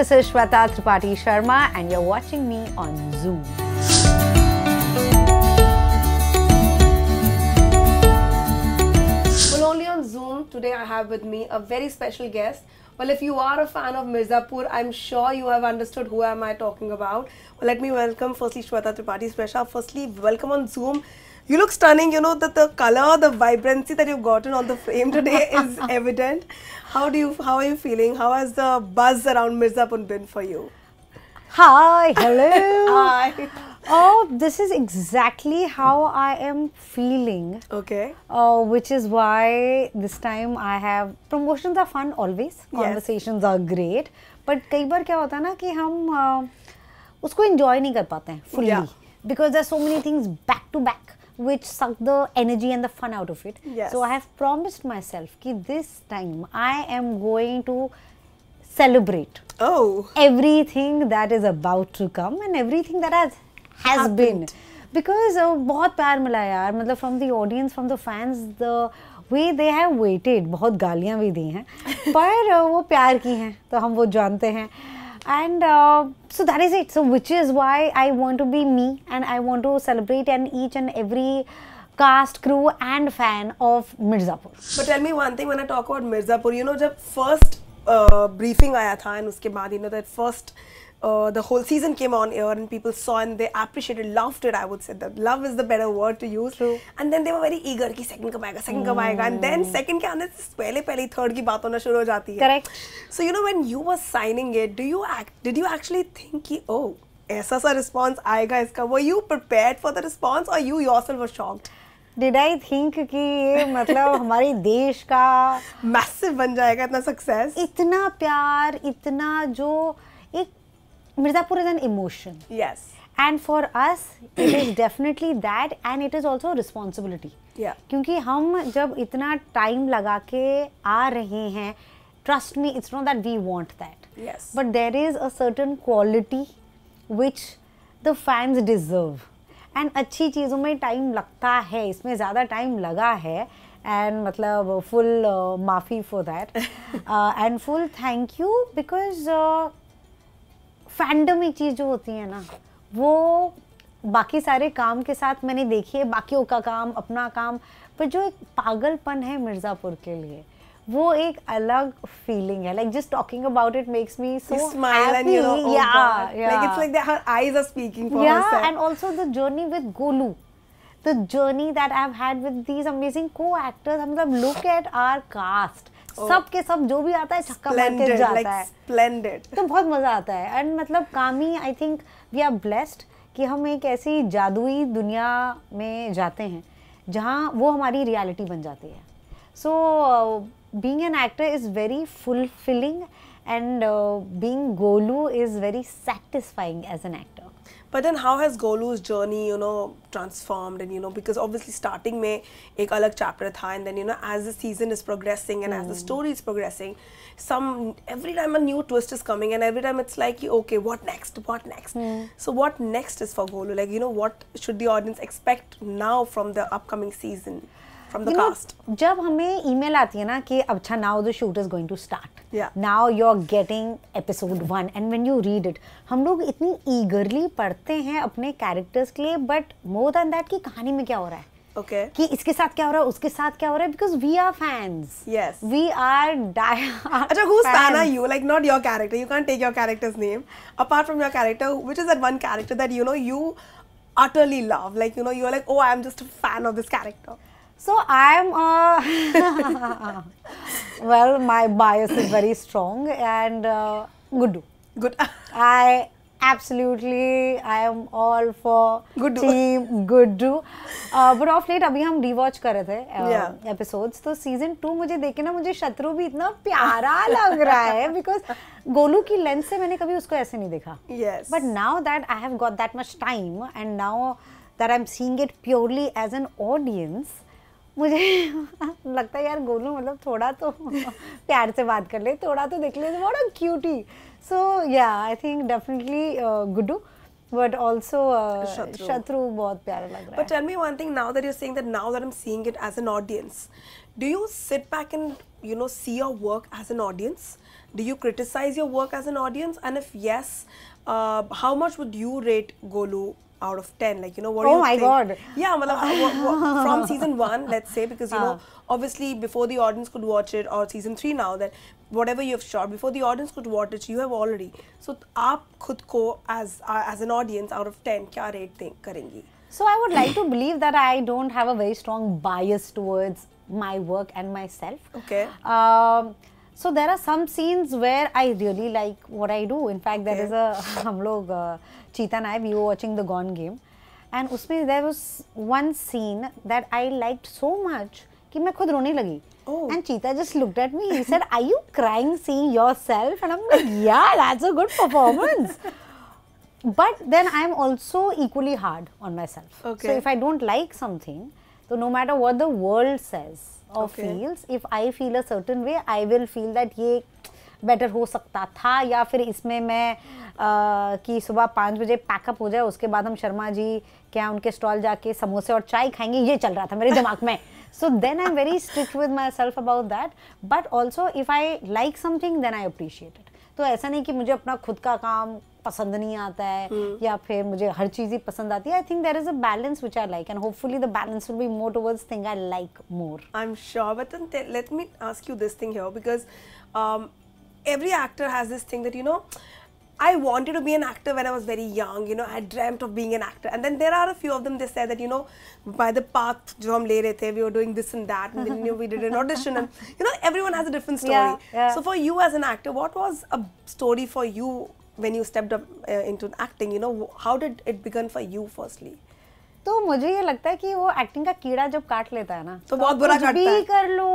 This is Shweta Tripathi Sharma and you're watching me on Zoom. Well, only on Zoom today I have with me a very special guest. Well, if you are a fan of Mirzapur, I'm sure you have understood who am I talking about. Well, let me welcome firstly Shweta Tripathi Spresha. Firstly, welcome on Zoom. You look stunning. You know that the color, the vibrancy that you've gotten on the frame today is evident. How do you? How are you feeling? How has the buzz around Mirzapur been for you? Hi, hello. Hi. Oh, this is exactly how I am feeling. Okay. Uh, which is why this time I have promotions are fun always. Conversations yes. are great. But कई बार क्या होता है ना कि हम uh, उसको enjoy नहीं कर पाते हैं fully yeah. because there's so many things back to back. which suck the energy and the fun out of it. Yes. So I have promised myself that this time I am going to celebrate. Oh. Everything that is about to come and everything that has has Happened. been. Because uh, बहुत प्यार मिला यार मतलब from the audience, from the fans, the way they have waited बहुत गालियाँ भी दी हैं पर वो प्यार की हैं तो हम वो जानते हैं and uh, so that is it so which is why i want to be me and i want to celebrate and each and every cast crew and fan of mirzapur but tell me one thing when i talk about mirzapur you know the first uh, briefing aaya tha and uske baad you know that first uh, the whole season came on air and people saw and they appreciated, loved it. I would say that love is the better word to use. True. And then they were very eager that second will second कब and then hmm. second के आने से पहले third की बात Correct. So you know when you were signing it, do you act? Did you actually think कि oh ऐसा सा response आएगा come? Were you prepared for the response or you yourself were shocked? Did I think कि ये मतलब हमारे देश का मैसिव बन जाएगा इतना success इतना प्यार इतना जो Mirzapur is an emotion. Yes. And for us, it is definitely that, and it is also responsibility. Yeah. क्योंकि हम जब इतना time लगा के आ रहे हैं, trust me, it's not that we want that. Yes. But there is a certain quality which the fans deserve. And अच्छी चीज़ों में टाइम लगता है इसमें ज़्यादा टाइम लगा है एंड मतलब फुल माफ़ी for that and full thank you because एक चीज़ जो होती है ना वो बाकी सारे काम के साथ मैंने देखी है बाकियों का काम अपना काम पर जो एक पागलपन है मिर्ज़ापुर के लिए वो एक अलग फीलिंग है like just talking about it makes me so smile and you know yeah like it's like her eyes are speaking for and also the journey with Golu Oh. सब के सब जो भी आता है छक्का मार के जाता like है splendid. तो बहुत मजा आता है एंड मतलब कामी I think we are blessed कि हम एक ऐसी जादुई दुनिया में जाते हैं जहाँ वो हमारी रियलिटी बन जाती है so being an actor is very fulfilling and being Golu is very satisfying as an actor but then how has Golu's journey you know transformed and you know because obviously starting May, a अलग chapter था and then you know as the season is progressing and mm. as the hmm. story is progressing some every time a new twist is coming and every time it's like okay what next what next mm. so what next is for Golu like you know what should the audience expect now from the upcoming season from the you cast. Know, जब हमें email आती है ना कि अच्छा now the shoot is going to start now you are getting episode one and when you read it हम लोग इतनी ईगरली पढ़ते हैं अपने कैरेक्टर्स के लिए बट मोर देन दैट कि कहानी में क्या हो रहा है Okay. कि इसके साथ क्या हो रहा है उसके साथ क्या हो रहा है because we are fans yes we are die अच्छा who fan are you like not your character you can take your character's name apart from your character which is that one character that you know you utterly love like you know you're like oh i'm just a fan of this character So I'm uh, well, my bias is very strong and uh, good. Good. I absolutely I am all for good team good do. Uh, but of late अभी हम rewatch कर रहे थे episodes uh, तो season two मुझे देखे ना मुझे शत्रु भी इतना प्यारा लग रहा है बिकॉज गोलू की लेंस से मैंने कभी उसको ऐसे नहीं देखा but now that I have got that much time and now that I am seeing it purely as an audience मुझे लगता है यार गोलू मतलब थोड़ा तो प्यार से बात कर ले थोड़ा तो देख ले बड़ा cutie so yeah I think definitely Guddu but also Shatru बहुत प्यारा लग रहा है but one thing now that you saying that now that I am seeing it as an audience do you sit back and you know see your work as an audience do you criticise your work as an audience and if yes how much would you rate Golu out of 10 like you know what oh do you my think? god yeah well, uh, from season 1 let's say because you uh. know ah. obviously before the audience could watch it or season 3 now that whatever you have shot before the audience could watch it you have already so aap khud ko as uh, as an audience out of 10 kya rate think karengi so i would like to believe that i don't have a very strong bias towards my work and myself okay um, so there are some scenes where I really like what I do. In fact, there is a हम लोग Cheeta and I we were watching the Gone Game, and उसमें there was one scene that I liked so much कि मैं खुद रोने लगी. Oh. And Cheetah just looked at me. He said, "Are you crying seeing yourself?" And I'm like, "Yeah, that's a good performance." but then I'm also equally hard on myself. Okay. So if I don't like something, so no matter what the world says, और feels if I feel a certain way I will feel that ये better हो सकता था या फिर इसमें मैं कि सुबह पाँच बजे पैकअप हो जाए उसके बाद हम शर्मा जी क्या उनके स्टॉल जाके समोसे और चाय खाएंगे ये चल रहा था मेरे दिमाग में so then I am very strict with myself about that but also if I like something then I appreciate it तो ऐसा नहीं कि मुझे अपना खुद का काम पसंद नहीं आता है hmm. या फिर मुझे हर चीज़ ही पसंद आती है I think there is a balance which I like and hopefully the balance will be more towards thing I like more I am sure but let me ask you this thing because every actor has this thing that you know I wanted to be an actor when I was very young, you know, I dreamt of being an actor. And then there are a few of them, they said that, you know, by the path we were doing this and that, and then, you know, we did an audition. And, you know, everyone has a different story. Yeah, yeah. So for you as an actor, what was a story for you when you stepped up uh, into acting you know how did it begin for you firstly तो मुझे ये लगता है कि वो acting का कीड़ा जब काट लेता है ना तो, तो बहुत बुरा काटता है भी कर लो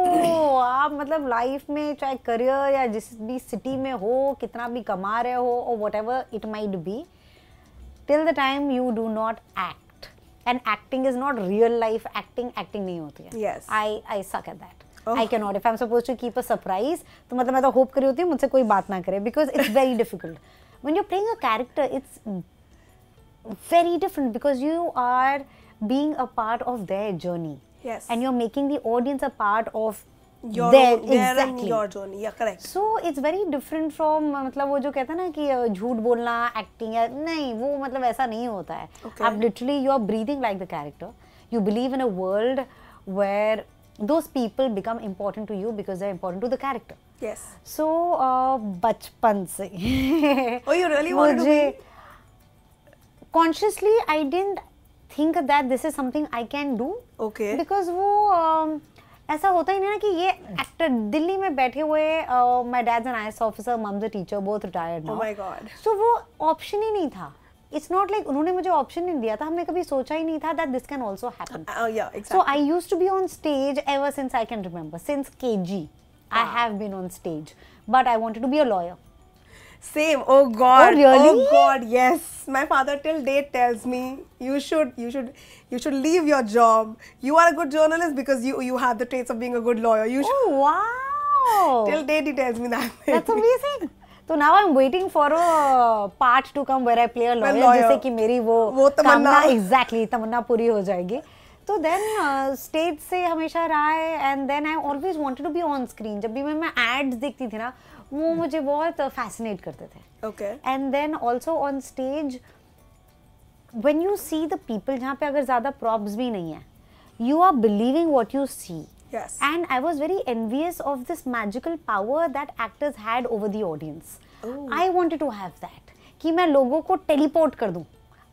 आप मतलब लाइफ में चाहे करियर या जिस भी सिटी में हो कितना भी कमा रहे हो और whatever it might be till the time you do not act and acting is not real life acting acting नहीं होती है I I suck at that I can not if I am suppose to keep a surprise तो मतलब मैं तो hope करी होती हूँ मुझसे कोई बात ना करे because it's very difficult when you're playing a character it's very different because you are being a part of their journey yes and you're making the audience a part of your their, own, their exactly. your journey yeah correct so it's very different from मतलब वो जो कहते हैं ना कि झूठ बोलना acting या नहीं वो मतलब ऐसा नहीं होता है okay. आप literally you are breathing like the character you believe in a world where those people become important to you because they're important to the character yes so uh, बचपन से oh you really wanted to be consciously I didn't think that this is something I can do okay because वो um, ऐसा होता ही नहीं ना कि ये actor Delhi में बैठे हुए my dad an IAS officer mum's a teacher बहुत रिटायर्ड नाउ गॉड सो वो ऑप्शन ही नहीं था इट्स नॉट लाइक उन्होंने मुझे ऑप्शन नहीं दिया था हमने कभी सोचा ही नहीं था that this can also happen so I use to be on stage ever since I can remember since K G I ah. have been on stage, but I wanted to be a lawyer. Same. Oh God. Oh really? Oh God. Yes. My father till date tells me you should you should you should leave your job. You are a good journalist because you you have the traits of being a good lawyer. You should. Oh wow. till date he tells me that. That's amazing. So now I am waiting for a part to come where I play a lawyer. जिससे कि मेरी वो, वो तमन्ना exactly exactly, तमन्ना पूरी हो जाएगी तो then stage uh, से हमेशा रहा है and then I always wanted to be on screen जब भी मैं मैं एड्स देखती थी ना वो hmm. मुझे बहुत फैसिनेट करते थे okay and then also on stage when you see the people जहाँ पे अगर ज़्यादा प्रॉब्स भी नहीं है you are believing what you see and I was very envious of this magical power that actors had over over audience I wanted to have that कि मैं लोगों को टेलीपोर्ट कर दूँ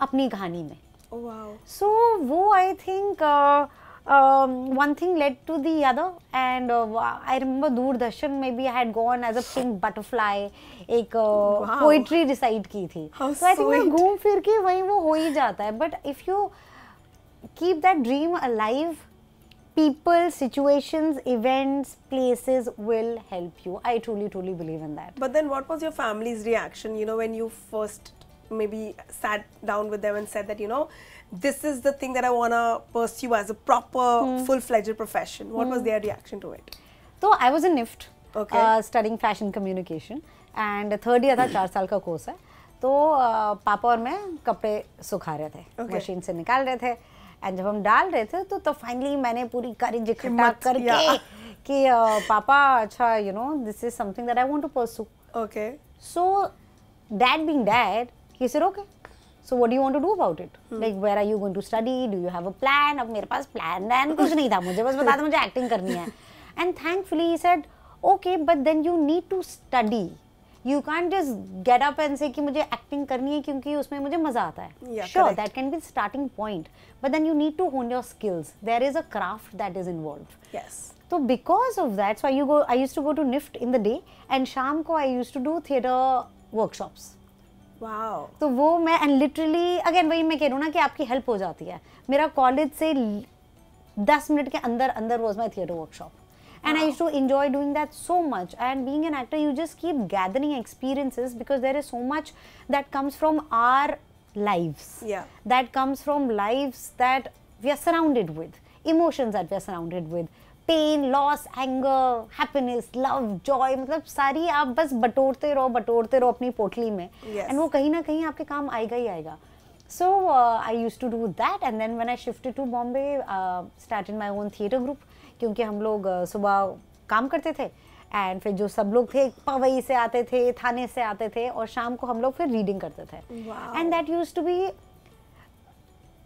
अपनी कहानी में Oh, wow. So, wo I think uh, um, one thing led to the other, and uh, I remember Doordarshan maybe I had gone as a pink butterfly, एक uh, poetry recite की थी. How so I think मैं go फिर के वहीं वो हो ही जाता है. But if you keep that dream alive, people, situations, events, places will help you. I truly, truly believe in that. But then, what was your family's reaction? You know, when you first maybe sat down with them and said that you know this is the thing that I want to pursue as a proper mm. full-fledged profession what mm. was their reaction to it so i तो I was in NIFT studying fashion communication and third year था चार साल का course है तो uh, पापा और मैं कपड़े सुखा रहे थे okay. मशीन से निकाल रहे थे एंड जब हम डाल रहे थे तो तो फाइनली मैंने पूरी करेज इकट्ठा करके कि पापा अच्छा you know this is something that I want to pursue okay so dad being dad he said okay so what you want to do about it like where are you going to study do you have a plan अब मेरे पास plan van कुछ नहीं था मुझे बस बता दो मुझे एक्टिंग करनी है and thankfully he said okay but then you need to study you can just get up and say कि मुझे एक्टिंग करनी है क्योंकि उसमें मुझे मजा आता है sure that can be starting point but then you need to hone your skills there is a craft that is involve तो because of that so I you go I use to go to NIFT in the day and शाम को I use to do theatre workshops तो वो मैं and literally again वही मैं कह रहा हूँ ना कि आपकी हेल्प हो जाती है मेरा कॉलेज से दस मिनट के अंदर अंदर was my theatre workshop and I to enjoy doing that so much and being an actor you just keep gathering experiences because there is so much that comes from our life that comes from lives that we are surrounded with emotions that we are surrounded with pain loss anger happiness love joy मतलब सारी आप बस बटोरते रहो बटोरते रहो अपनी पोटली में and yes. वो कहीं ना कहीं आपके काम आएगा ही आएगा so I use to do that and then then I shift to Bombay start in my own theatre group क्योंकि हम लोग uh, सुबह काम करते थे एंड फिर जो सब लोग थे पवई से आते थे थाने से आते थे और शाम को हम लोग फिर रीडिंग करते थे and that use to be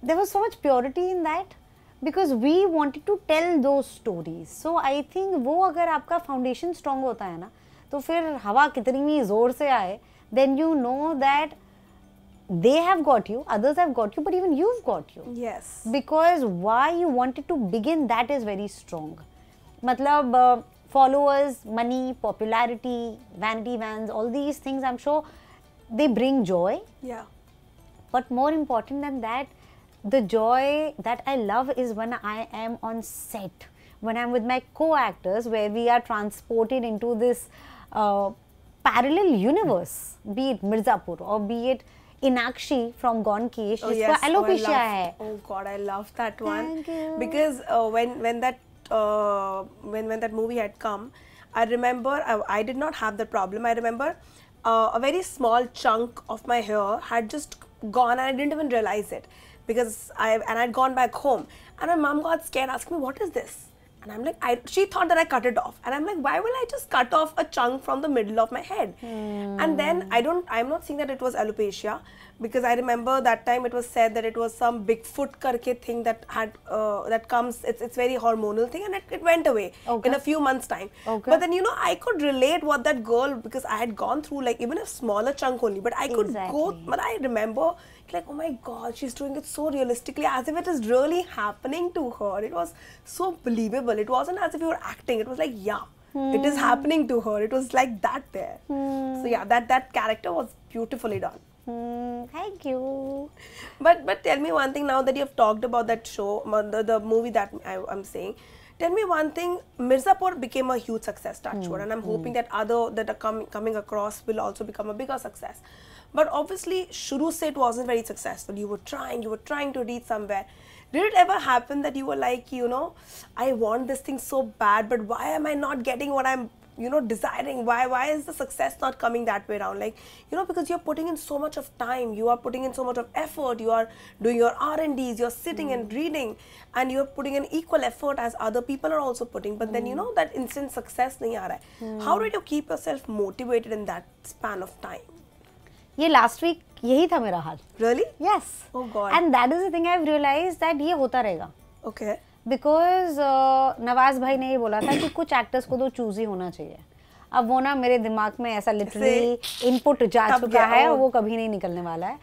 there was so much purity in that Because we wanted to tell those stories, so I think, वो अगर foundation फाउंडेशन स्ट्रांग होता है ना तो फिर हवा कितनी भी ज़ोर से आए then you they have got you others have got you but even you've got you yes because why you wanted to begin that is very strong matlab uh, followers money popularity vanity vans all these things i'm sure they bring joy yeah but more important than that the joy that I love is when I am on set, when I'm with my co actors, where we are transported into this uh, parallel universe, be it Mirzapur or be it Inakshi from Gonkesh, oh, yes. Oh, alopecia oh, Oh god, I love that one. Because uh, when when that uh, when when that movie had come, I remember I, I did not have the problem. I remember uh, a very small chunk of my hair had just gone and I didn't even realize it because I and I'd gone back home, and my mom got scared, asked me, "What is this?" And I'm like, I, she thought that I cut it off, and I'm like, why will I just cut off a chunk from the middle of my head? Mm. And hmm. then I don't, I'm not saying that it was alopecia, because I remember that time it was said that it was some Bigfoot karke thing that had uh, that comes. It's it's very hormonal thing, and it, it went away okay. in a few months time. Okay. But then you know I could relate what that girl because I had gone through like even a smaller chunk only, but I could exactly. go. But I remember like oh my god she's doing it so realistically as if it is really happening to her it was so believable it wasn't as if you were acting it was like yeah hmm. it is happening to her it was like that there hmm. so yeah that that character was beautifully done Mm, thank you. But but tell me one thing now that you have talked about that show, the, the movie that I, am saying. Tell me one thing. Mirzapur became a huge success, Touchwood, mm, and I'm mm. hoping hmm. that other that are com coming across will also become a bigger success. But obviously, shuru se it wasn't very successful. You were trying, you were trying to reach somewhere. Did it ever happen that you were like, you know, I want this thing so bad, but why am I not getting what I'm you know desiring why why is the success not coming that way around like you know because you're putting in so much of time you are putting in so much of effort you are doing your r&ds you're sitting mm. and hmm. reading and you're putting an equal effort as other people are also putting but mm. then you hmm. know that instant success nahi aa how hmm. did you keep yourself motivated in that span of time ये last week यही था मेरा हाल really yes and that is the thing I have realize that ये होता रहेगा okay because uh, Nawaz भाई ने ये बोला था कि कुछ एक्टर्स को तो चूज ही होना चाहिए अब वो ना मेरे दिमाग में ऐसा लिटरली इनपुट जा चुका है और oh. वो कभी नहीं निकलने वाला है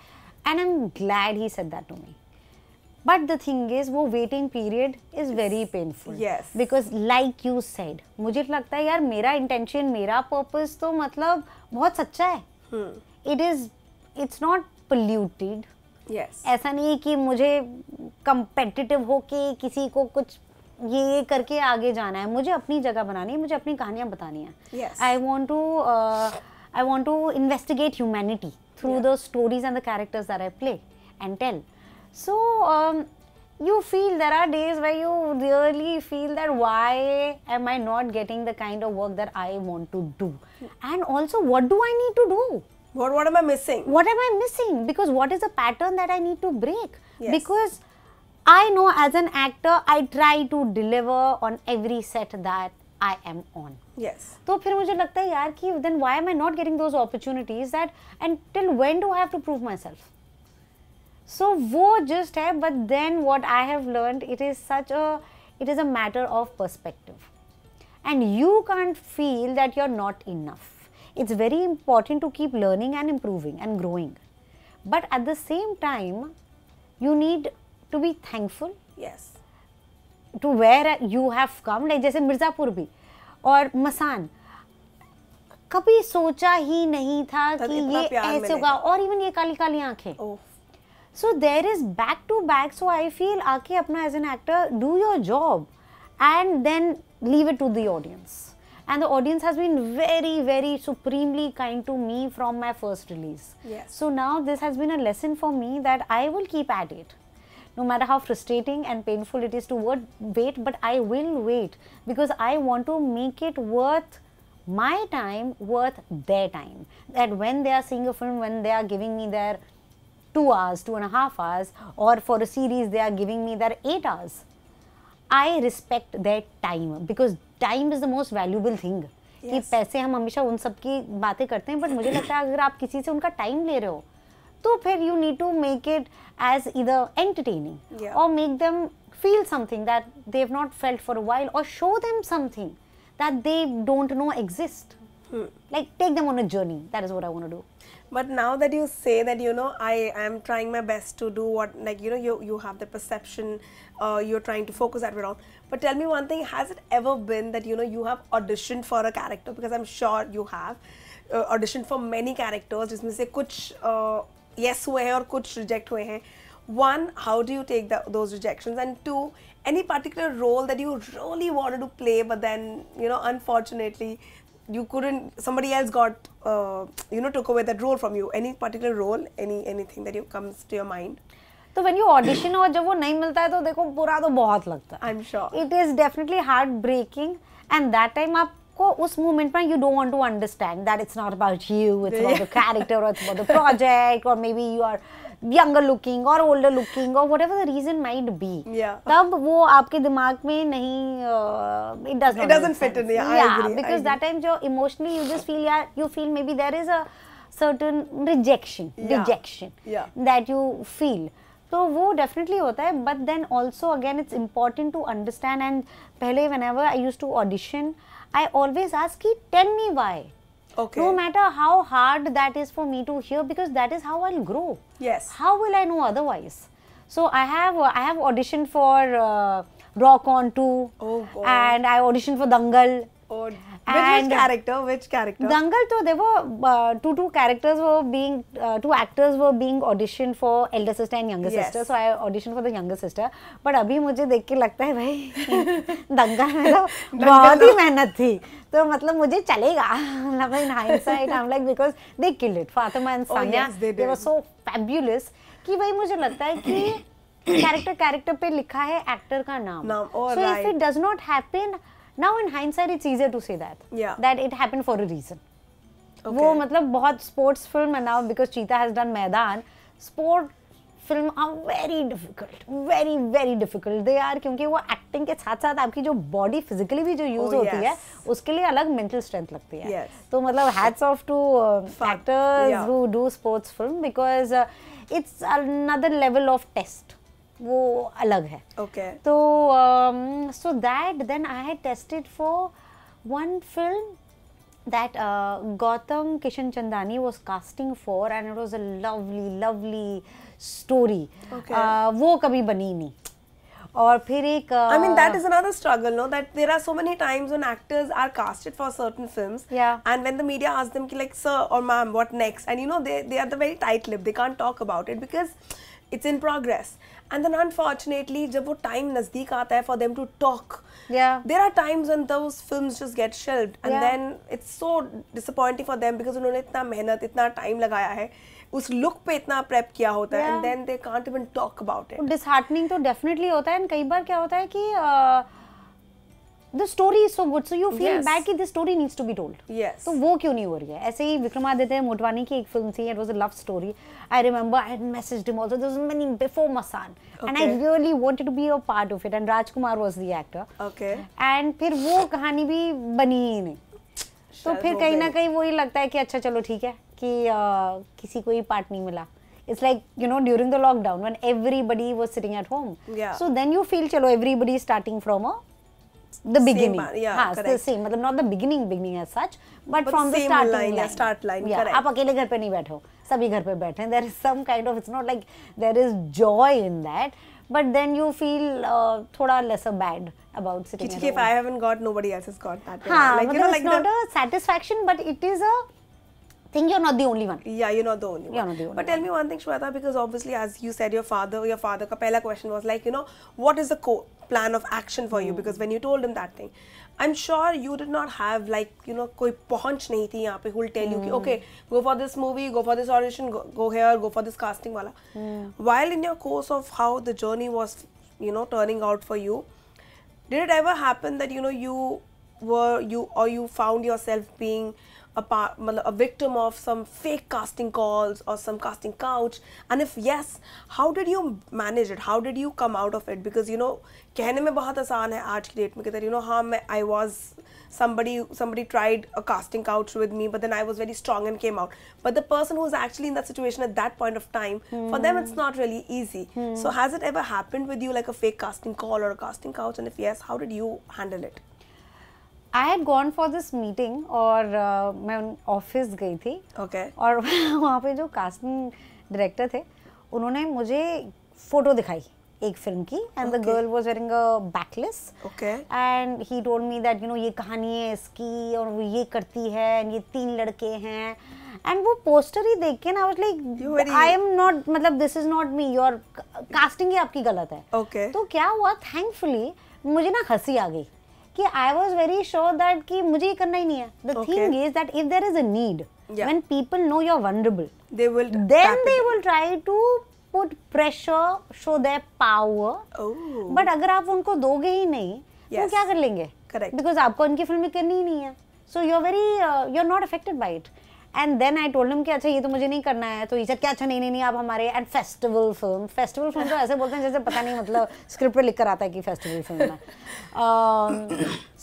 and I am glad he said that to me but the thing is वो waiting period is very painful because like you said मुझे तो लगता है यार मेरा इंटेंशन मेरा पर्पज तो मतलब बहुत सच्चा है hmm. It is it's not polluted ऐसा नहीं कि मुझे कंपेटिटिव हो के किसी को कुछ ये ये करके आगे जाना है मुझे अपनी जगह बनानी है मुझे अपनी कहानियाँ बतानी है I want to I want to investigate humanity through the stories and the characters are I play and tell so you feel there are days why you really feel that why am I not getting the kind of work that I want to do and also what do I need to do What, what am I missing? What am I missing? Because what is the pattern that I need to break? Yes. Because I know as an actor, I try to deliver on every set that I am on. Yes. So then, I लगता है then why am I not getting those opportunities that and till when do I have to prove myself? So वो just है but then what I have learned it is such a it is a matter of perspective and you can't feel that you're not enough it's very important to keep learning and improving and growing. But at the same time, you need to be thankful. Yes. To where you have come, like जैसे मिर्ज़ापुर भी और मसान कभी सोचा ही नहीं था कि ये ऐसे होगा और इवन ये काली काली आंखें so there is back to back so I feel आके अपना as an actor do your job and then leave it to the audience and the audience has been very very supremely kind to me from my first release yes so now this has been a lesson for me that i will keep at it no matter how frustrating and painful it is to wait but i will wait because i want to make it worth my time worth their time that when they are seeing a film when they are giving me their two hours two and a half hours or for a series they are giving me their eight hours i respect their time because time is the most valuable thing कि पैसे हम हमेशा उन सब की बातें करते हैं बट मुझे लगता है अगर आप किसी से उनका टाइम ले रहे हो तो फिर you need to make it as either entertaining और make them feel something that they have not felt for while और show them something that they don't know exist like take them on a journey that is what i want to do but now that you say that you know i am trying my best to do what like you know you you have the perception uh, you're trying to focus at it all But tell me one thing: has it ever been that you know you have auditioned for a character? Because I'm sure you have uh, auditioned for many characters, जिसमें से कुछ uh, yes हुए हैं और कुछ reject हुए हैं. One, how do you take the, those rejections? And two, any particular role that you really wanted to play, but then you know, unfortunately, you couldn't somebody else got uh, you know took away that role from you any particular role any anything that you comes to your mind तो when you audition और जब वो नहीं मिलता है तो देखो बुरा तो बहुत लगता है I am sure it is definitely heartbreaking and that time आप को उस मोमेंट में you don't want to understand that it's not about you it's about the character और इट्स अबाउट द प्रोजेक्ट और maybe you are younger looking और older looking और whatever the reason might be तब वो आपके दिमाग में नहीं it does not it doesn't fit in I agree because that time जो इमोशनली यू जस्ट फील यार you feel maybe there is a certain rejection yeah. dejection yeah. that you feel तो वो definitely होता है but then also again it's important to understand and पहले whenever I use to audition I always आज की tell me why okay no matter how hard that is for me to hear because that is how i'll grow yes how will i know otherwise so i have uh, i have auditioned for uh, rock on Two. oh God. and i auditioned for dangal oh And which character? Which character? Dangal, so there were uh, two two characters were being uh, two actors were being auditioned for elder sister and younger yes. sister. So I auditioned for the younger sister. But अभी मुझे देख के लगता है भाई दंगल में तो बहुत ही मेहनत थी तो मतलब मुझे चलेगा मतलब in hindsight I'm like because they killed it Fatima and Sanya oh, yes, they, did. they were so fabulous कि भाई मुझे लगता है कि कैरेक्टर कैरेक्टर पे लिखा है एक्टर का नाम so if it does not happen now in hindsight it's easier to say that that it happen for a reason वो मतलब बहुत स्पोर्ट्स फिल्म है नाउ बिकॉज चीता has done Maidaan sport film are very difficult very very difficult they are क्योंकि वो acting के साथ साथ आपकी जो बॉडी फिजिकली भी जो यूज oh, होती yes. है उसके लिए अलग मेंटल स्ट्रेंथ लगती है yes. तो मतलब hats off to actors who do sports film because it's another level of test वो अलग है ओके तो so that then I had tested for one film that Gautam Kishan Chandani was casting for and it was a lovely lovely story वो कभी बनी नहीं और फिर एक I mean that is another struggle no that there are so many times when actors are casted for certain films and when the media ask them कि like sir और ma'am what next and you know they they are the very tight lip they can't talk about it because it's in progress and then unfortunately जब वो time नजदीक आता है for them to talk there are times and those film just get shelved and then it's so disappointing for them because उन्होंने इतना मेहनत इतना time लगाया है उस लुक पे इतना प्रेप किया होता है and then they can't even talk about it disheartening तो डेफिनेटली होता है एंड कई बार क्या होता है कि uh, the story is so good so you feel bad कि this story needs to be told तो वो क्यों नहीं हो रही है ऐसे ही विक्रमादित्य मोटवानी की एक फिल्म थी it was a love story I remember I had messaged him also this many before Masaan and I really wanted to be a part of it and Rajkumar was the actor okay and फिर वो कहानी भी बनी ही नहीं तो फिर कहीं ना कहीं वही लगता है कि अच्छा चलो ठीक है कि uh, किसी को ही पार्ट नहीं मिला it's like you know during the lockdown when everybody was sitting at home yeah. so then you feel chalo everybody is starting from a the beginning. Same, yeah, हाँ, correct. the same. मतलब not the beginning beginning as such, but, but from the starting line. line. Start line. Yeah, correct. आप अकेले घर पे नहीं बैठो, सभी घर पे There is some kind of it's not like there is joy in that, but then you feel uh, थोड़ा lesser bad about sitting. Kichki, if I haven't got, nobody else has got that. हाँ, like, you know, like it's not a satisfaction, but it is a think you're not the only one. Yeah, you're not the only one. You're not the only but one. tell me one thing, Shweta, because obviously, as you said, your father, your father Kapela question was like, you know, what is the plan of action for mm. you? Hmm. Because when you told him that thing, I'm sure you did not have like, you know, कोई पहुंच नहीं थी यहाँ पे who will tell mm. you, hmm. okay, go for this movie, go for this audition, go, go here, go for this casting वाला. Mm. While in your course of how the journey was, you know, turning out for you, did it ever happen that, you know, you were you or you found yourself being a part, a victim of some fake casting calls or some casting couch? And if yes, how did you manage it? How did you come out of it? Because you know, कहने में बहुत आसान है आज की date में कि you know हाँ मैं I was somebody somebody tried a casting couch with me, but then I was very strong and came out. But the person who's actually in that situation at that point of time, hmm. for them it's not really easy. Hmm. So has it ever happened with you like a fake casting call or a casting couch? And if yes, how did you handle it? I had gone for this meeting और uh, मैं office गई थी okay okay. और वहाँ पे जो casting director थे उन्होंने मुझे फोटो दिखाई एक फिल्म की and the girl was wearing a backless and he told me that you know ये कहानी है इसकी और वो ये करती है एंड ये तीन लड़के हैं एंड वो पोस्टर ही देख के ना was like I am not मतलब this is not me your casting ही आपकी गलत है okay. तो क्या हुआ थैंकफुली मुझे ना हंसी आ गई कि I was very sure that कि मुझे ये करना ही नहीं है the thing is that if there is a need when people know you are vulnerable they will then they will try to put pressure show their power oh. but अगर आप उनको दोगे ही नहीं तो yes. क्या कर लेंगे करेक्ट बिकॉज आपको उनकी फिल्में करनी ही नहीं है so you are very you are not affected by it and then I told him कि अच्छा ये तो मुझे नहीं करना है तो ईशा क्या अच्छा नहीं नहीं नहीं आप हमारे and festival film festival film तो ऐसे बोलते हैं जैसे पता नहीं मतलब स्क्रिप्ट पर लिख कर आता है कि फेस्टिवल फिल्म है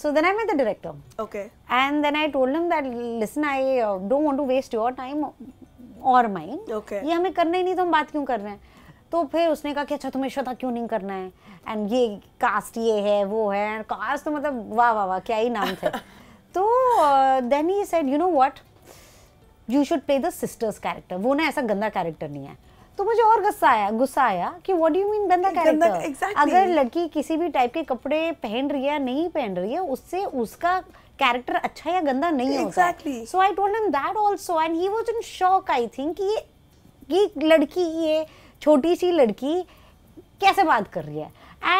so then I met the director okay and then I told him that listen I don't want to waste your time और माइंड ओके ये हमें करना ही नहीं तो हम बात क्यों कर रहे हैं तो फिर उसने कहा कि अच्छा तुम्हें श्रद्धा क्यों नहीं करना है एंड ये कास्ट ये है वो है कास्ट तो मतलब वाह वाह वाह क्या ही नाम थे तो then he said you know what you should play the sisters character वो ना ऐसा गंदा कैरेक्टर नहीं है तो मुझे और गुस्सा आया गुस्सा आया कि व्हाट डू यू मीन गंदा कैरेक्टर exactly. अगर लड़की किसी भी टाइप के कपड़े पहन रही है नहीं पहन रही है उससे उसका कैरेक्टर अच्छा या गंदा नहीं exactly. होता so I told him that also and he was in shock I think कि ये ये लड़की ये छोटी सी लड़की कैसे बात कर रही है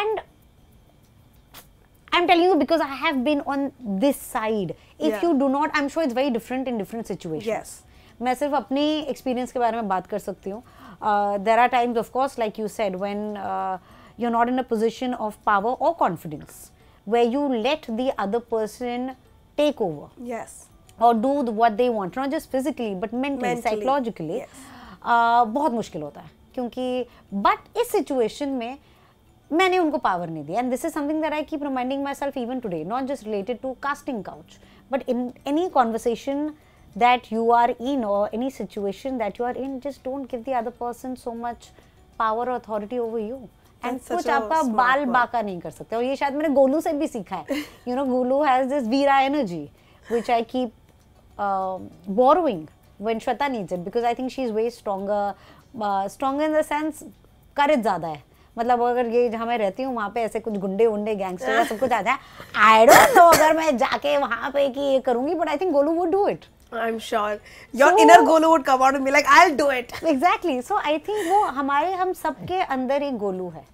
and I'm telling you because I have been on this side. If yeah. you do not, I'm sure it's very different in different situations. Yes. मैं सिर्फ अपने एक्सपीरियंस के बारे में बात कर सकती हूँ there are times of course like you said when you are not in a position of power और confidence where you let the other person take over yes और do what they want not just physically but mentally psychologically बहुत मुश्किल होता है क्योंकि but इस situation में मैंने उनको पावर नहीं दी and this is something that I keep reminding myself even today not just related to casting couch but in any conversation that you are in और any situation that you are in just don't give the other person so much power or authority over and कुछ आपका बाल बाका नहीं कर सकते और ये शायद मैंने गोलू से भी सीखा है you know Golu has this weird energy which I keep borrowing when Shweta needs it because I think she is way stronger stronger in the sense courage ज़्यादा है मतलब अगर ये जहाँ मैं रहती हूँ वहाँ पे ऐसे कुछ गुंडे उंडे गैंगस्टर सब कुछ आता है आई डोंट नो अगर मैं जाके वहाँ पे कि ये करूंगी but I think Golu would do it I'm sure your so, inner golu would come out and be like, I'll do it. Exactly. So I think वो हमारे हम सबके अंदर एक गोलू है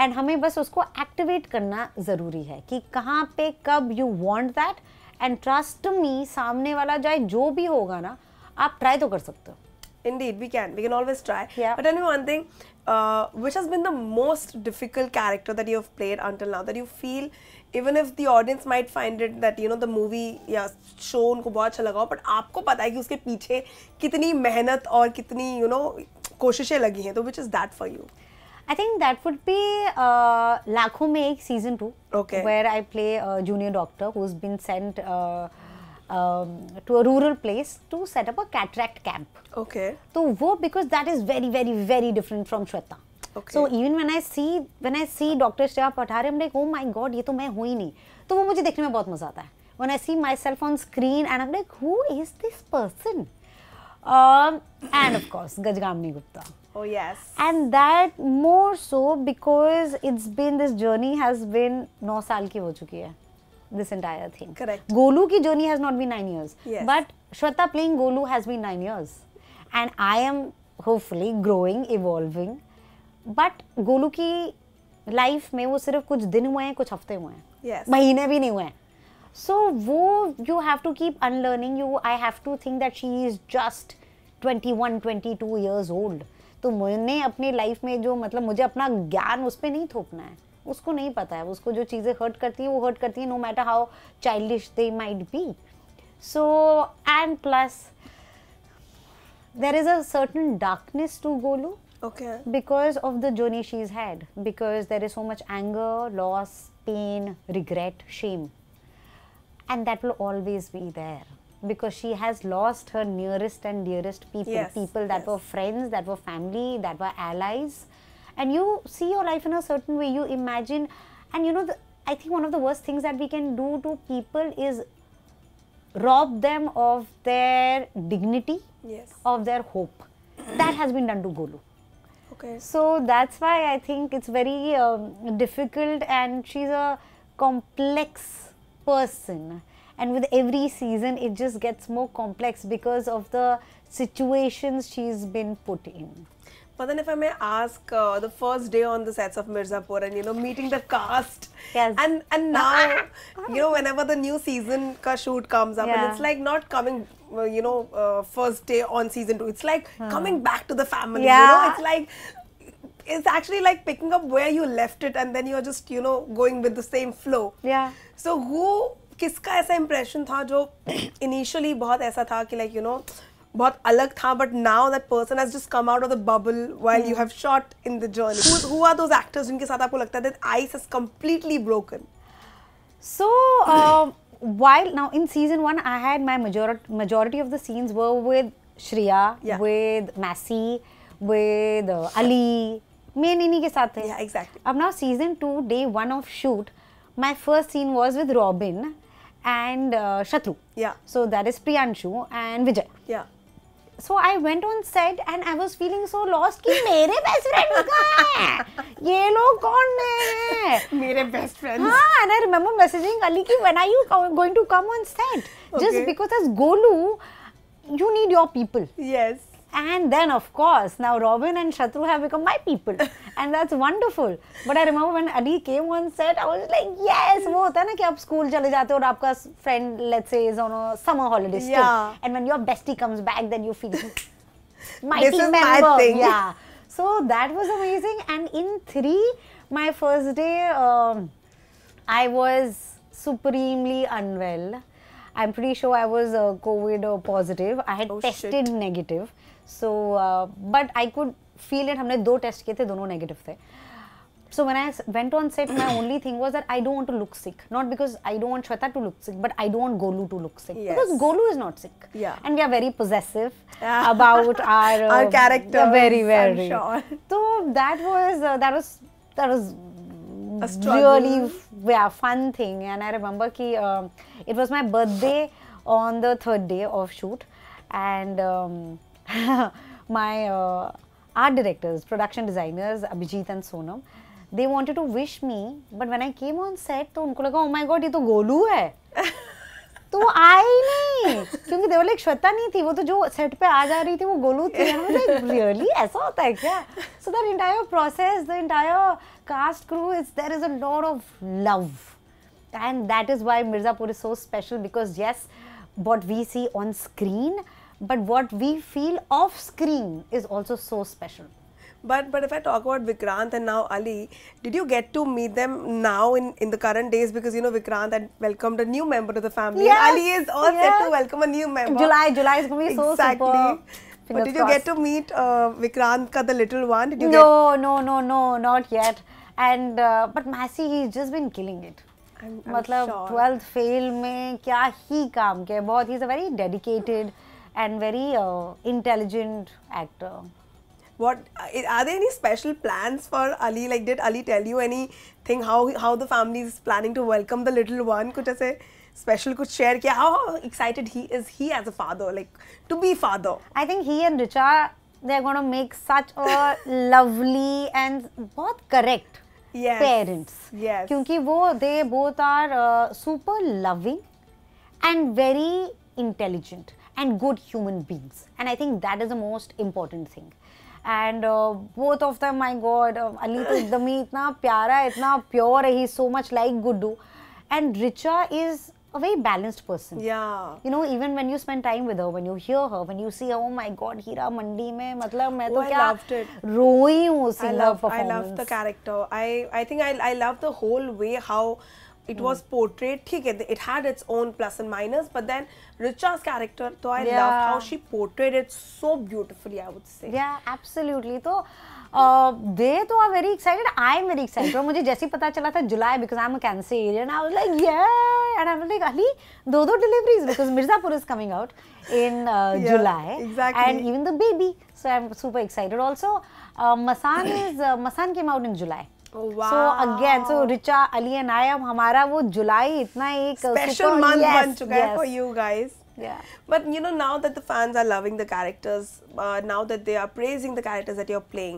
एंड हमें बस उसको एक्टिवेट करना ज़रूरी है कि कहाँ पे कब you want that and trust me सामने वाला जाए जो भी होगा ना आप ट्राई तो कर सकते हो Indeed, we can. We can always try. Yeah. But tell me one thing. uh, which has been the most difficult character that you have played until now that you feel even if the audience might find it that you know the movie yeah show उनको bahut acha laga but aapko pata hai ki uske piche kitni mehnat aur kitni you know know lagi hain so which is that for you you I think that would be uh, लाखों में एक season two, okay. where I play a junior doctor who's been sent uh, um, to a rural place to set up a cataract camp. Okay. So wo because that is very very very different from Shweta. Okay. So even when I see when I see Dr. Shreya Pathare, I'm like, oh my God, ये तो मैं हुई नहीं. तो वो मुझे देखने में बहुत मजा आता है. When I see myself on screen and I'm like, who is this person? Um, and of course, Gajgamni Gupta. Oh yes. And that more so because it's been this journey has been 9 साल की हो चुकी है. this entire thing. Correct. Golu ki journey has not been nine years. Yes. But Shweta playing Golu has been nine years. And I am hopefully growing, evolving. But Golu ki life mein wo sirf kuch din हुए हैं kuch hafte हुए हैं yes. Mahine bhi nahi हुए हैं so, wo you have to keep unlearning. You, I have to think that she is just twenty one twenty two years old तो मैंने अपने life में जो मतलब मुझे अपना ज्ञान उस पर नहीं थोपना है उसको नहीं पता है उसको जो चीज़ें हर्ट करती हैं वो हर्ट करती हैं no matter how childish they might be so and plus there is a certain darkness to Golu okay because of the journey she is had because there is so much anger loss pain regret shame and that will always be there because she has lost her nearest and dearest people yes, people that yes. were friends that were family that were allies and you see your life in a certain way you imagine and you know the, i think one of the worst things that we can do to people is rob them of their dignity yes. of their hope that has been done to golu okay so that's why i think it's very um, difficult and she's a complex person and with every season it just gets more complex because of the situations she's been put in Madan, if I may ask, uh, the first day on the sets of Mirzapur and you know meeting the cast, yes. and and now you know whenever the new season ka shoot comes up, yeah. and it's like not coming, you know, uh, first day on season two. It's like hmm. coming back to the family. Yeah. You know, it's like it's actually like picking up where you left it and then you're just you know going with the same flow yeah so who किसका ऐसा impression था जो initially बहुत ऐसा था कि like you know बहुत अलग था but now that person has just come out of the bubble while you have shot in the journey who are those actors जिनके साथ आपको लगता है that ice has completely broken so while now in season 1 I had my majority majority of the scenes were with Shreya, yeah. with Massey, with मेन uh, इन्हीं के साथ थे yeah, exactly. अब now season 2 day 1 of shoot my first scene was with Robin and Shatru so that is Priyanshu and Vijay so I went on set and I was feeling so lost कि मेरे best friend कहाँ है ये लोग कौन है मेरे बेस्ट फ्रेंड हाँ and I remember messaging Ali कि when are you going to come on set just because as Golu you need your people yes And then, of course, now Robin and Shatru have become my people. and that's wonderful. But I remember when Adi came on set, I was like, yes, वो होता है ना कि आप school चले जाते हो और आपका friend let's say is on a summer holiday and when your bestie comes back then you my this team member. Yeah. So that was amazing. And in three, my first day, um, I was supremely unwell. I'm pretty sure I was uh, COVID uh, positive. I had oh, tested shit. negative. So but I could feel it हमने दो test किए थे दोनों negative थे so when I went on set my only thing was I don't to look sick not because I don't want Shweta to look sick but I don't Golu to look sick because Golu is not sick and we are very possessive about our character very very तो that was that was that was really fun thing and I remember की it was my birthday on the third day of shoot and my uh, art directors, production designers, Abhijit and Sonam, they wanted to wish me, but when I came on set, तो उनको लगा, oh my god, ये तो गोलू है. तो वो आई नहीं क्योंकि देवल एक श्वेता नहीं थी वो तो जो सेट पे आ जा रही थी वो गोलू थी रियली ऐसा होता है क्या so that entire process the entire cast crew is there is a lot of love and that is why Mirzapur is so special because yes what we see on screen but what we feel off screen is also so special. But but if I talk about Vikrant and now Ali, did you get to meet them now in, in the current days? Because you know Vikrant had welcomed a new member to the family. Yes, Ali is all yes. set to welcome a new member. July, July is going to be exactly. so super. but did crossed. you get to meet uh, Vikrant ka the little one? Did you no, get no, no, no, not yet. And uh, but Massey, he's just been killing it. I'm, 12th am मतलब twelfth fail में क्या ही काम किया बहुत and very uh, intelligent actor. What uh, are there any special plans for Ali? Like, did Ali tell you anything? How how the family is planning to welcome the little one? Kuch aise special kuch share kiya? How excited he is he as a father? Like to be father. I think he and Richa they're going to make such a lovely and both correct yes. parents. Yes. Because they both are uh, super loving and very intelligent and good human beings. And I think that is the most important thing. And uh, both of them, my god Alita is एकदम ही इतना प्यारा है pure, pure है ही so much like Guddu and a very balanced person. Yeah. You know, even when you spend time with her, when you hear her, when you see her, oh my God, Hira Mandi mein, matlab, main oh, to I kya loved it. Roi hu I love, performance. I love the character. I, I think I, I love the whole way how it was portrayed ठीक है it had its own plus and minus but then Richa's character to तो I yeah. love how she portrayed it so beautifully I would say yeah absolutely to they तो are very excited I am very excited मुझे जैसे ही पता चला था July because I am Cancerian I like ये and I like Ali दो दो deliveries because Mirzapur is coming out in July and even the baby so I am super excited also Masaan is Masaan came out in July so again so Richa Ali and I हम हमारा वो जुलाई इतना एक special month बन चुका है for you guys Yeah. But you know, now that the fans are loving the characters, uh, now that they are praising the characters that you're playing,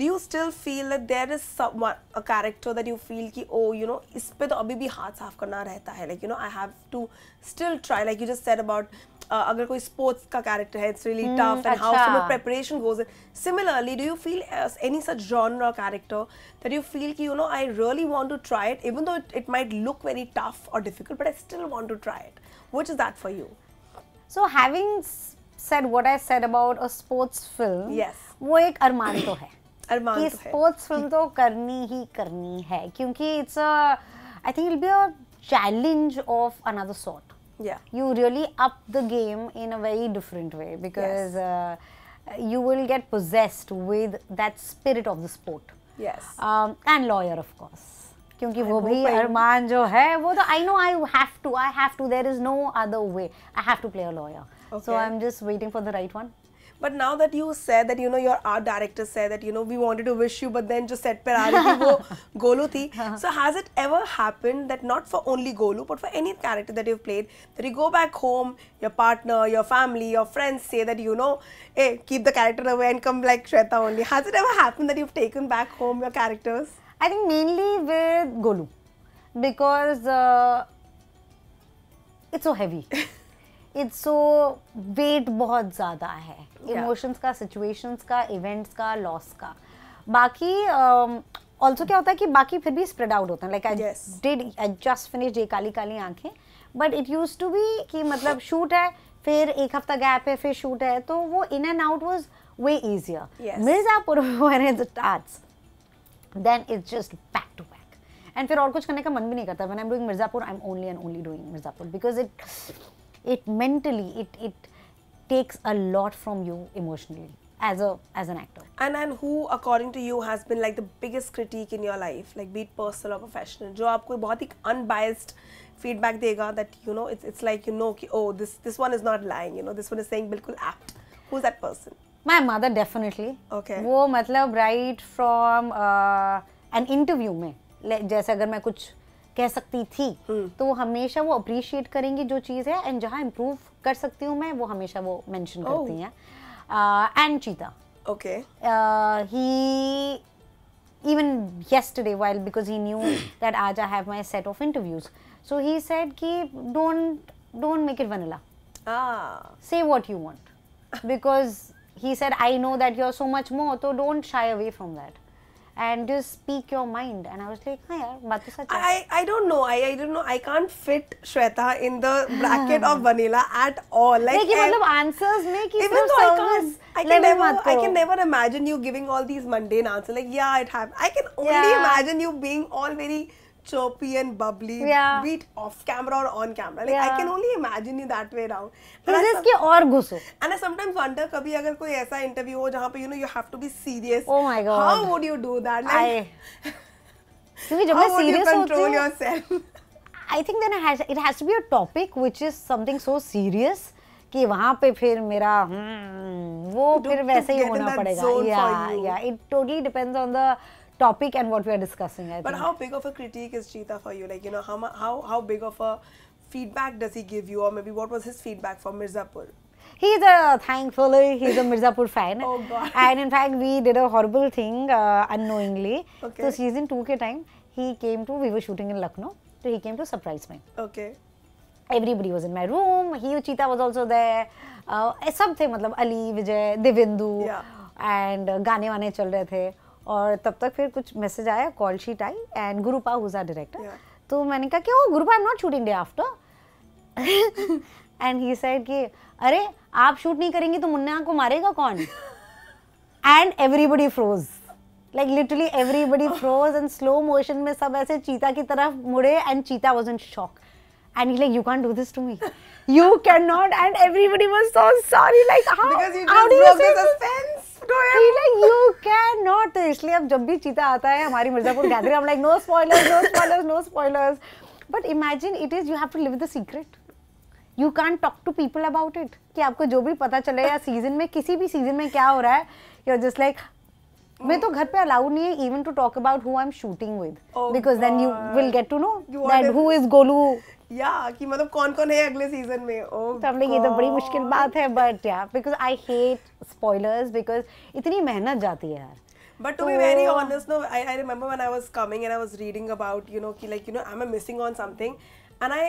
do you still feel that there is someone, a character that you feel कि oh you know is pe to abhi bhi haath saaf karna rehta hai like you know I have to still try like you just said about Uh, अगर कोई sports का character है it's really tough and how so much preparation goes similarly do you feel any such genre character that you feel कि you know I really want to try it even though it might look very tough और difficult but I still want to try it which is that for you so having said what I said about a sports film yes वो एक अरमान तो है अरमान कि sports तो film तो करनी ही करनी है क्योंकि it's I think it be a challenge of another sort yeah you really up the game in a very different way because yes. uh, you will get possessed with that spirit of the sport yes um, and lawyer of course क्योंकि वो भी अरमान जो है वो तो I know I have to I have to there is no other way I have to play a lawyer so I am just waiting for the right one but now that you said that you know your art director said that you know we wanted to wish you but then just set pe golu thi so has it ever happened that not for only golu but for any character that you've played that you go back home your partner your family your friends say that you know hey keep the character away and come like shweta only has it ever happened that you've taken back home your characters i think mainly with golu because uh, it's so heavy it's so weight बहुत ज़्यादा है emotions का situations का events का loss का बाकी also um, क्या होता है कि बाकी फिर भी स्प्रेड आउट होता है like I did I just finish ये काली काली Aankhein but it use to be कि मतलब शूट है फिर एक हफ्ता गैप है फिर शूट है तो वो in and out was way easier Mirzapur start then it's just back to back and फिर और कुछ करने का मन भी नहीं करता when I am doing Mirzapur I am only and only doing Mirzapur because it it mentally it it takes a lot from you emotionally as a as an actor and and who according to you has been like the biggest critique in your life like be it personal or professional jo आपको बहुत ही unbiased feedback देगा that you know it's it's like you know oh this this one is not lying you know this one is saying bilkul apt who's that person my mother definitely okay वो मतलब right from uh, an interview में जैसे अगर मैं कुछ कह सकती थी तो हमेशा वो अप्रिशिएट करेंगी जो चीज़ है एंड जहाँ इम्प्रूव कर सकती हूँ मैं वो हमेशा वो मैंशन oh. करती हैं and Cheeta okay he even yesterday while because he knew that aaj i have my set of interviews so he said ki don't don't make it vanilla ah say what you want because he said i know that you're so much more so don't shy away from that and you speak your mind and i was like yeah yaar, i i don't know i i don't know i can't fit shweta in the bracket of vanilla at all like ki matlab eh, answers make even though i can't i can never i can never imagine you giving all these mundane answers like yeah it happened i can only yeah. imagine you being all very chirpy and bubbly, yeah. be it off camera or on camera. Like yeah. I can only imagine you that way around. But this के और घुसो. And I sometimes wonder कभी अगर कोई ऐसा interview हो जहाँ पे you know you have to be serious. Oh my god. How would you do that? Like, I. क्योंकि जब मैं सीरियस होती हूँ then it has it has to be a topic which is something so serious. कि वहाँ पे फिर मेरा hmm, वो फिर वैसे ही होना पड़ेगा या या it totally depends on the topic and what we are discussing. I but think. how big of a critique is Cheeta for you? Like, you know, how, how, how big of a feedback does he give you or maybe what was his feedback for Mirzapur? He's a thankfully he's a Mirzapur fan. oh God! And in fact, we did a horrible thing uh, unknowingly. Okay. So season two के time he came to we were shooting in Lucknow, so he came to surprise me. Okay. Everybody everybody was in my room he Cheeta was also there सब Ali, Vijay, Ali Yeah. And uh, गाने Wane chal rahe the. और तब तक फिर कुछ message आया call sheet आई and Gurupa हुआ डायरेक्टर तो मैंने कहा कि ओ Gurupa I am not shooting day after and he said कि अरे आप शूट नहीं करेंगी तो मुन्ना को मारेगा कौन and everybody froze like literally everybody froze and slow motion में सब ऐसे चीता की तरफ मुड़े and Cheeta was in shock and he's like you can't do this to me you cannot and everybody was so sorry like how, because you just how broke the suspense to him. like, you cannot. इसलिए अब जब भी चीता आता है हमारी Mirzapur gathering, like, no spoilers, no spoilers, no spoilers. But imagine it is, you have to live the secret. You can talk to people about it कि आपको जो भी पता चले या सीजन में किसी भी सीजन में क्या हो रहा है यू जस्ट लाइक मैं तो घर पे अलाउड नहीं है even to talk about who I am shooting with because then you will get to know that who is Golu या कि मतलब कौन कौन है अगले सीजन में ओ तो हमने ये तो बड़ी मुश्किल बात है बट या because I hate spoilers because इतनी मेहनत जाती है यार But to oh. be very honest, no, I, I remember when I was coming and I was reading about, you know, ki, like, you know, am I missing on something? And I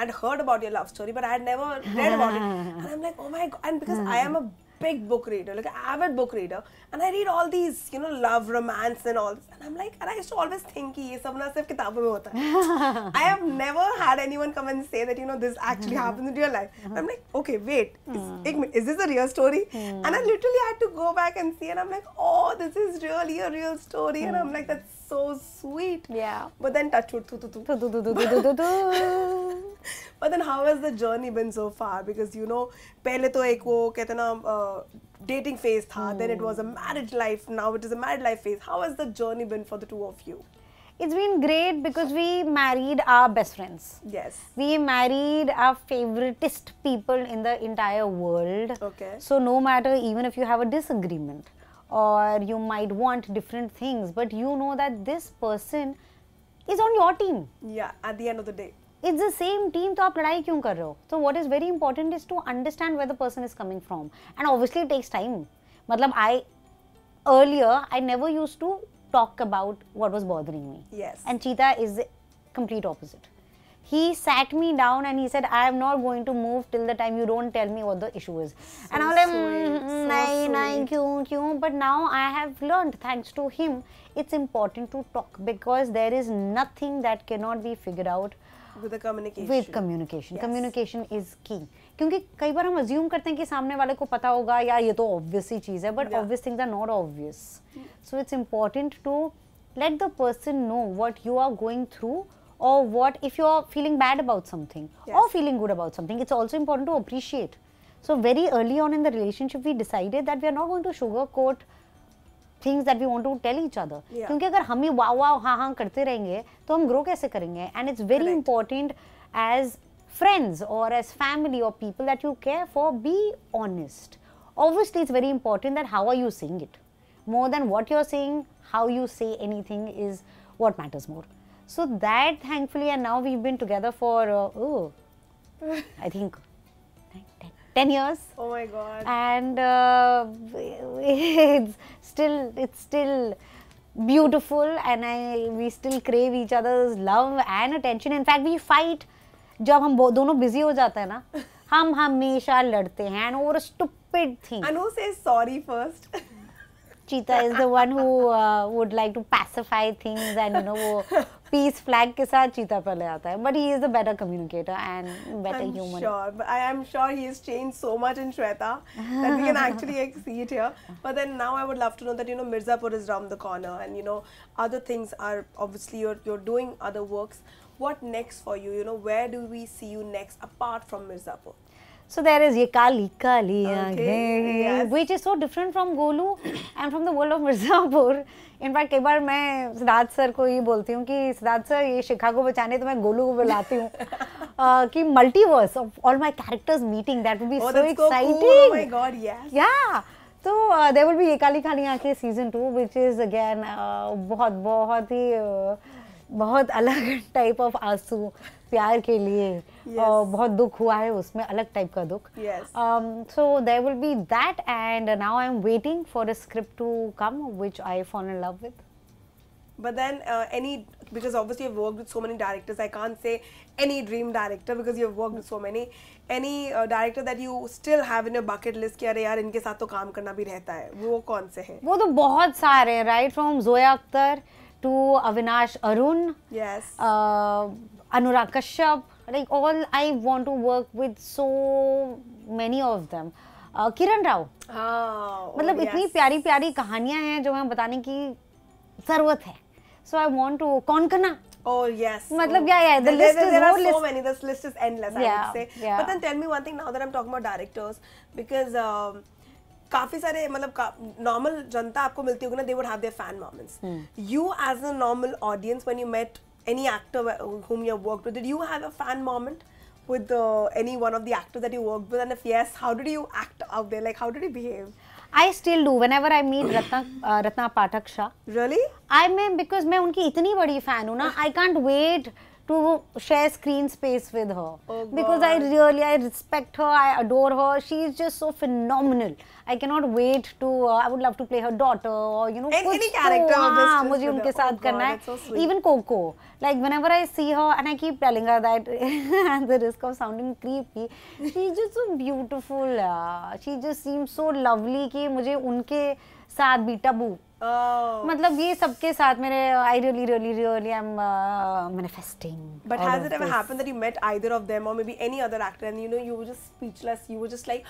had heard about your love story, but I had never read about it. And I'm like, oh my God. And because I am a big book reader, like an avid book reader, and I read all these, you know, love, romance, and all this. And I'm like, and I used to always think, that this na sirf kitabon mein I have never had anyone come and say that, you know, this actually uh-huh. happens in real life. And uh-huh. I'm like, okay, wait, is, uh-huh. minute, is this a real story? And I literally had to go back and see, and I'm like, oh, this is really a real story. And I'm like, that's so sweet. Yeah. But then touch wood. but then how has the journey been so far? Because you know, पहले तो एक वो कहते ना dating phase था. Hmm. Then it was a marriage life. Now it is a married life phase. How has the journey been for the two of you? It's been great because we married our best friends. Yes. We married our favoritest people in the entire world. Okay. So no matter even if you have a disagreement or you might want different things but you know that this person is on your team yeah at the end of the day it's the same team so aap are kyun so what is very important is to understand where the person is coming from and obviously it takes time matlab i earlier i never used to talk about what was bothering me yes and cheetah is the complete opposite he sat me down and he said, I am not going to move till the time you don't tell me what the issue is. So and I was like, mm, so mm, nahin, nahin, kyun, kyun. But now I have learned, thanks to him, it's important to talk because there is nothing that cannot be figured out with the communication. With communication. Yes. Communication is key. क्योंकि कई बार हम assume करते हैं कि सामने वाले को पता होगा यार ये तो ऑब्वियस ही चीज़ है but obvious things are not obvious so it's important to let the person know what you are going through or what if you're feeling bad about something yes. or feeling good about something it's also important to appreciate so very early on in the relationship we decided that we are not going to sugarcoat things that we want to tell each other. Because if we ही वाह वाह हाँ हाँ करते रहेंगे तो हम grow कैसे And it's very very important as friends और एज फैमिली और people that you care for be obviously it's very important that how are you saying it more than what you're saying how you say anything is what matters more So that thankfully, and now we've been together for, uh, oh, I think 10 years. Oh my God. And uh, it's still, it's still beautiful and I, we still crave each other's love and attention. In fact, we fight जब हम दोनों busy हो जाते हैं ना हम हमेशा लड़ते हैं and over stupid thing Anu से sorry first Cheeta is the one who would like to pacify things and you know वो पीस फ्लैग के साथ चीता पहले आता है but he is the better communicator and better human sure I am sure he has change so much in Shweta that we can actually see it here but then now I would love to know that you know Mirzapur is round the corner and you know other things are obviously you're you're doing other works what next for you you know where do we see you next apart from mirzapur So there is ye kali kali aage which is so different from Golu and from the world of Mirzapur. In fact कई बार मैं Siddharth sir को ये बोलती हूँ कि Siddharth sir ये शिखा को बचाने तो मैं गोलू को बुलाती हूँ uh, कि multiverse of all my characters meeting that be so exciting या तो देर विल बी ये काली खाली आके season two which is again बहुत बहुत ही uh, बहुत अलग टाइप ऑफ आंसू प्यार के लिए yes. uh, बहुत दुख हुआ है उसमें अलग टाइप का दुख so there will be that and now I am waiting for a script to come which I fall in love with but then uh, any because obviously you've worked with so many directors i can't say any dream director because you've worked with so many any uh, director that you still have in your bucket list ki are yaar inke saath to kaam karna bhi rehta hai wo kaun se hai wo to bahut saare, hain right from zoya akhtar to avinash arun yes uh, Anurag Kashyap, like all I want to work with so many of them. Uh, Kiran Rao oh, मतलब oh, इतनी yes. प्यारी प्यारी कहानियां हैं जो हमें बताने की जरूरत है so I want to Konkona Oh yes. Matlab, oh. yeah, yeah. The there, list there, is there are list. so many. This list is endless. Yeah, I would say. Yeah. But then tell me one thing now that I'm talking about directors because. Um, काफी सारे मतलब normal जनता आपको मिलती होगी ना they would have their fan moments you as a normal audience when you met any actor whom you have worked with, did you have a fan moment with uh, any one of the actors that you worked with? And if yes, how did you act out there? Like, how did you behave? I still do. Whenever I meet Ratna Ratna Ratna Pathak Shah really I मैं because मैं उनकी इतनी बड़ी fan हूँ ना to share screen space with her oh because I really I respect her I adore her she is just so phenomenal I cannot wait to uh, I would love to play her daughter or you know any, any character तो, हाँ, मुझे उनके साथ oh करना है even coco like whenever i see her and i keep telling her that that the risk of sounding creepy she is just so beautiful uh, she just seems so lovely ki mujhe unke saath bhi taboo Oh. मतलब ये सबके साथ मेरे I really really really I am manifesting but has it ever happened that you met either of them और maybe any other actor and you know you were just speechless you were just like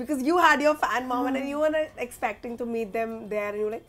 because you had your fan mom and you were expecting to meet them there you like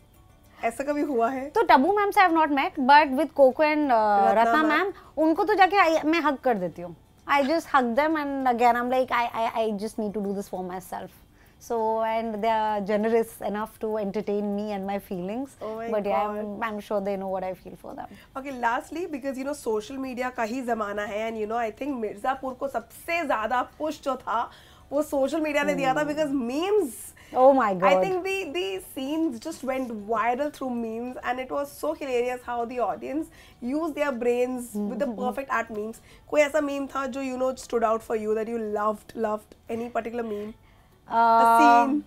ऐसा कभी हुआ है तो Tabu ma'am से I have not met but with cocoa and Ratna ma'am उनको तो जाके मैं हग कर देती हूं I just hug them and again I am like I I just need to do this for myself So, and they are generous enough to entertain me and my feelings. Oh my but God. yeah, I'm, I'm sure they know what I feel for them. Okay, lastly, because you know, social media का ही ज़माना है and you know, I think Mirzapur को सबसे ज़्यादा push जो था वो social media ने दिया था because memes. Oh my god. I think the the scenes just went viral through memes and it was so hilarious how the audience used their brains mm -hmm. with the hmm, hmm. perfect at memes. कोई ऐसा meme था जो you know stood out for you that you loved loved any particular meme? Um,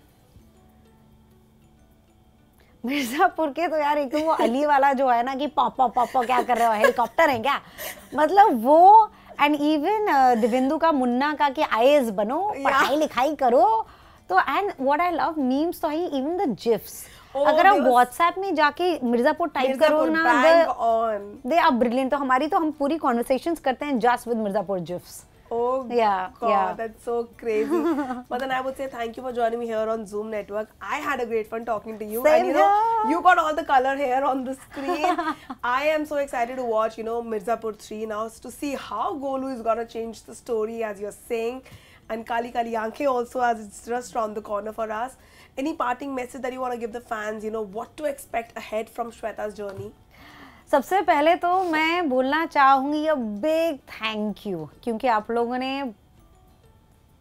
Mirzapur के तो यार एक तो वो अली वाला जो है ना कि पापा पापा क्या कर रहे हो हेलीकॉप्टर है क्या मतलब वो एंड इवन दिवेंदु का मुन्ना का कि आई बनो पढ़ाई लिखाई करो तो and what I love memes तो आई इवन द जिफ्स अगर आप व्हाट्सएप में जाके मिर्जापुर टाइप करो ना दे आर ब्रिलियंट तो हमारी तो हम पूरी कॉन्वर्सेशंस करते हैं just with Mirzapur GIFs Oh yeah, God, yeah. that's so crazy. but then I would say thank you for joining me here on Zoom Network. I had a great fun talking to you, Same and you know, you got all the color here on the screen. I am so excited to watch, you know, Mirzapur 3 now to see how Golu is gonna change the story as you're saying, and Kali Kali Aankhe also as it's just around the corner for us. Any parting message that you want to give the fans? You know what to expect ahead from Shweta's journey. सबसे पहले तो मैं बोलना चाहूँगी a big thank you क्योंकि आप लोगों ने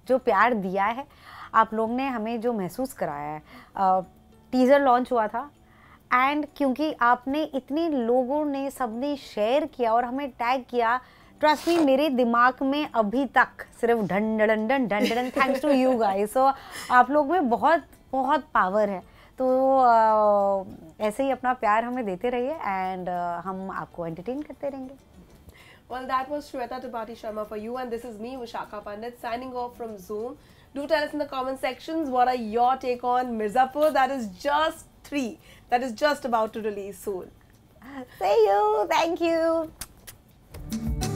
जो प्यार दिया है आप लोग ने हमें जो महसूस कराया है टीज़र लॉन्च हुआ था एंड क्योंकि आपने इतने लोगों ने सबने शेयर किया और हमें टैग किया ट्रस्ट मी मेरे दिमाग में अभी तक सिर्फ ढंडन डन ढन thanks to you guys so आप लोग में बहुत बहुत पावर है तो ऐसे ही अपना प्यार हमें देते रहिए एंड uh, हम आपको एंटरटेन करते रहेंगे Well, that was Shweta Tripathi Sharma for you, and this is me, Vishakha Pandit, signing off from Zoom. Do tell us in the comment sections what are your take on Mirzapur that is just three, that is just about to release soon. See you. Thank you.